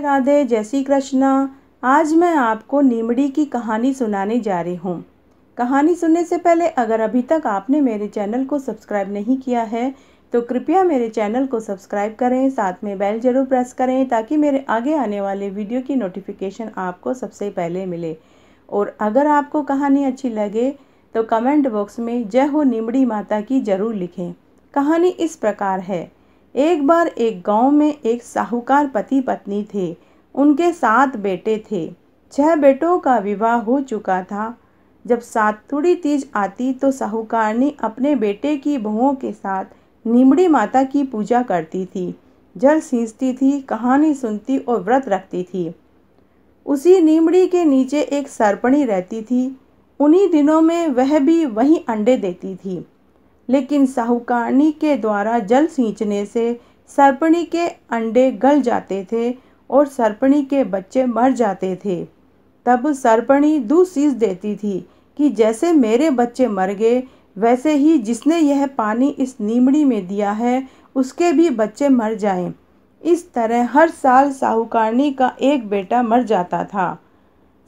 राधे जय श्री कृष्णा आज मैं आपको नीमड़ी की कहानी सुनाने जा रही हूँ कहानी सुनने से पहले अगर अभी तक आपने मेरे चैनल को सब्सक्राइब नहीं किया है तो कृपया मेरे चैनल को सब्सक्राइब करें साथ में बेल जरूर प्रेस करें ताकि मेरे आगे आने वाले वीडियो की नोटिफिकेशन आपको सबसे पहले मिले और अगर आपको कहानी अच्छी लगे तो कमेंट बॉक्स में जय हो नीमड़ी माता की ज़रूर लिखें कहानी इस प्रकार है एक बार एक गांव में एक साहूकार पति पत्नी थे उनके सात बेटे थे छह बेटों का विवाह हो चुका था जब थोड़ी तीज आती तो साहूकार ने अपने बेटे की बहुओं के साथ निमड़ी माता की पूजा करती थी जल सींचती थी कहानी सुनती और व्रत रखती थी उसी नीमड़ी के नीचे एक सरपणी रहती थी उन्हीं दिनों में वह भी वही अंडे देती थी लेकिन साहूकारनी के द्वारा जल सींचने से सर्पणी के अंडे गल जाते थे और सर्पणी के बच्चे मर जाते थे तब सर्पणी दू देती थी कि जैसे मेरे बच्चे मर गए वैसे ही जिसने यह पानी इस नीमड़ी में दिया है उसके भी बच्चे मर जाएं। इस तरह हर साल साहूकारनी का एक बेटा मर जाता था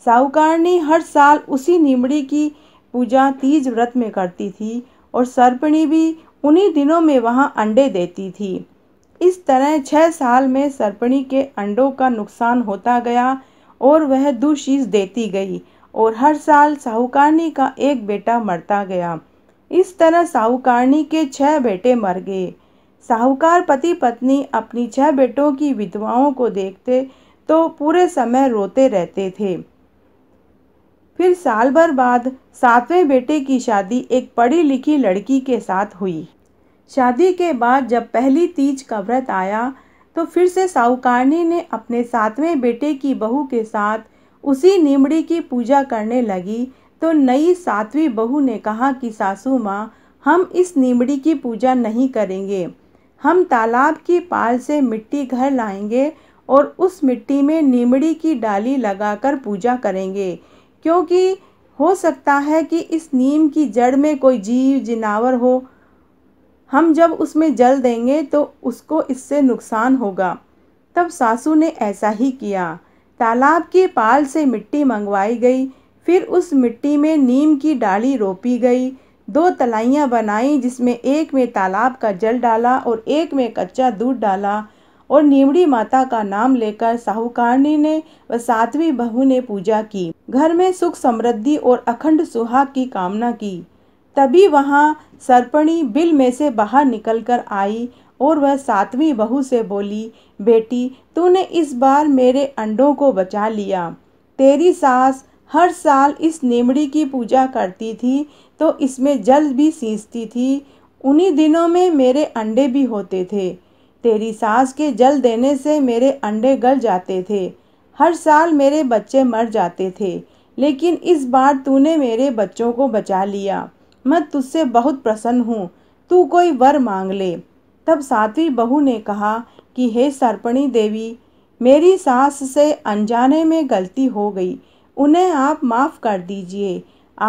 साहूकारनी हर साल उसी नीमड़ी की पूजा तीज व्रत में करती थी और सर्पणी भी उन्हीं दिनों में वहाँ अंडे देती थी इस तरह छः साल में सर्पणी के अंडों का नुकसान होता गया और वह दो देती गई और हर साल साहूकारनी का एक बेटा मरता गया इस तरह साहूकारनी के छः बेटे मर गए साहूकार पति पत्नी अपनी छह बेटों की विधवाओं को देखते तो पूरे समय रोते रहते थे फिर साल भर बाद सातवें बेटे की शादी एक पढ़ी लिखी लड़की के साथ हुई शादी के बाद जब पहली तीज का व्रत आया तो फिर से साहूकारनी ने अपने सातवें बेटे की बहू के साथ उसी नीमड़ी की पूजा करने लगी तो नई सातवीं बहू ने कहा कि सासू माँ हम इस नीमड़ी की पूजा नहीं करेंगे हम तालाब की पाल से मिट्टी घर लाएंगे और उस मिट्टी में नीमड़ी की डाली लगाकर पूजा करेंगे क्योंकि हो सकता है कि इस नीम की जड़ में कोई जीव जिनावर हो हम जब उसमें जल देंगे तो उसको इससे नुकसान होगा तब सासू ने ऐसा ही किया तालाब के पाल से मिट्टी मंगवाई गई फिर उस मिट्टी में नीम की डाली रोपी गई दो तलाइयाँ बनाई जिसमें एक में तालाब का जल डाला और एक में कच्चा दूध डाला और नीमड़ी माता का नाम लेकर साहूकारिणी ने व सातवीं बहू ने पूजा की घर में सुख समृद्धि और अखंड सुहाग की कामना की तभी वहाँ सरपणी बिल में से बाहर निकलकर आई और वह सातवीं बहू से बोली बेटी तूने इस बार मेरे अंडों को बचा लिया तेरी सास हर साल इस नेमड़ी की पूजा करती थी तो इसमें जल भी सींचती थी उन्हीं दिनों में मेरे अंडे भी होते थे तेरी सांस के जल देने से मेरे अंडे गल जाते थे हर साल मेरे बच्चे मर जाते थे लेकिन इस बार तूने मेरे बच्चों को बचा लिया मैं तुझसे बहुत प्रसन्न हूँ तू कोई वर मांग ले तब सातवीं बहू ने कहा कि हे सर्पणी देवी मेरी सास से अनजाने में गलती हो गई उन्हें आप माफ़ कर दीजिए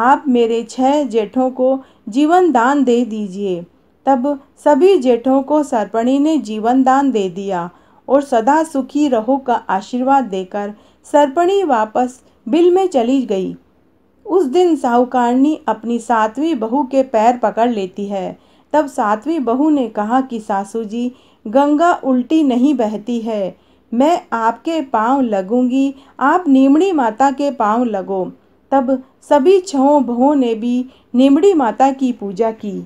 आप मेरे छह जेठों को जीवन दान दे दीजिए तब सभी जेठों को सर्पणी ने जीवन दान दे दिया और सदा सुखी रहो का आशीर्वाद देकर सर्पणी वापस बिल में चली गई उस दिन साहूकारणी अपनी सातवीं बहू के पैर पकड़ लेती है तब सातवीं बहू ने कहा कि सासू जी गंगा उल्टी नहीं बहती है मैं आपके पांव लगूंगी आप नीमड़ी माता के पांव लगो तब सभी छओ बहुओं ने भी नीमड़ी माता की पूजा की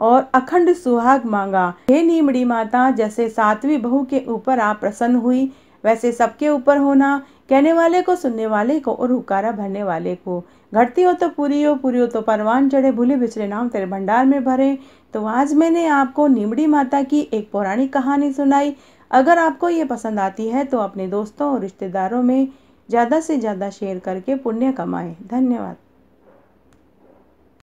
और अखंड सुहाग मांगा हे नीमड़ी माता जैसे सातवीं बहू के ऊपर आप प्रसन्न हुई वैसे सबके ऊपर होना कहने वाले को सुनने वाले को और हुकारा भरने वाले को घटती हो तो पूरी हो पूरी हो तो परवान चढ़े भूले बिछड़े नाम तेरे भंडार में भरे तो आज मैंने आपको नीमड़ी माता की एक पौराणिक कहानी सुनाई अगर आपको ये पसंद आती है तो अपने दोस्तों और रिश्तेदारों में ज़्यादा से ज़्यादा शेयर करके पुण्य कमाएं धन्यवाद